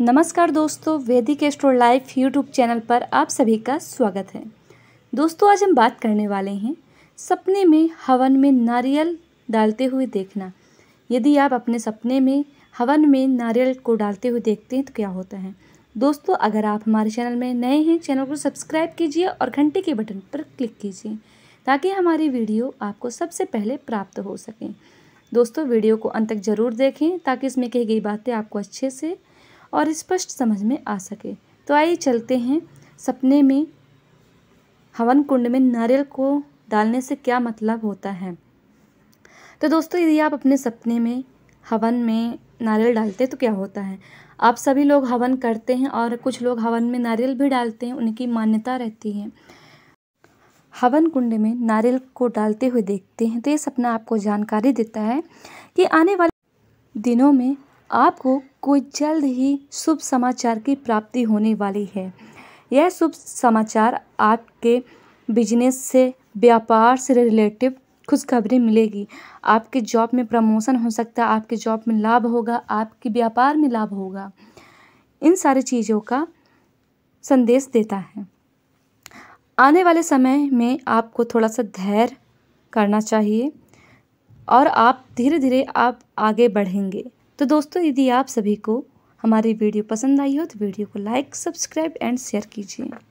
नमस्कार दोस्तों वैदिक एस्ट्रो लाइफ यूट्यूब चैनल पर आप सभी का स्वागत है दोस्तों आज हम बात करने वाले हैं सपने में हवन में नारियल डालते हुए देखना यदि आप अपने सपने में हवन में नारियल को डालते हुए देखते हैं तो क्या होता है दोस्तों अगर आप हमारे चैनल में नए हैं चैनल को सब्सक्राइब कीजिए और घंटे के बटन पर क्लिक कीजिए ताकि हमारी वीडियो आपको सबसे पहले प्राप्त हो सकें दोस्तों वीडियो को अंत तक ज़रूर देखें ताकि इसमें कही गई बातें आपको अच्छे से और स्पष्ट समझ में आ सके तो आइए चलते हैं सपने में हवन कुंड में नारियल को डालने से क्या मतलब होता है तो दोस्तों यदि आप अपने सपने में हवन में नारियल डालते हैं तो क्या होता है आप सभी लोग हवन करते हैं और कुछ लोग हवन में नारियल भी डालते हैं उनकी मान्यता रहती है हवन कुंड में नारियल को डालते हुए देखते हैं तो ये सपना आपको जानकारी देता है कि आने वाले दिनों में आपको कोई जल्द ही शुभ समाचार की प्राप्ति होने वाली है यह शुभ समाचार आपके बिजनेस से व्यापार से रिलेटिव खुशखबरी मिलेगी आपके जॉब में प्रमोशन हो सकता है आपके जॉब में लाभ होगा आपके व्यापार में लाभ होगा इन सारी चीज़ों का संदेश देता है आने वाले समय में आपको थोड़ा सा धैर्य करना चाहिए और आप धीरे धीरे आप आगे बढ़ेंगे तो दोस्तों यदि आप सभी को हमारी वीडियो पसंद आई हो तो वीडियो को लाइक सब्सक्राइब एंड शेयर कीजिए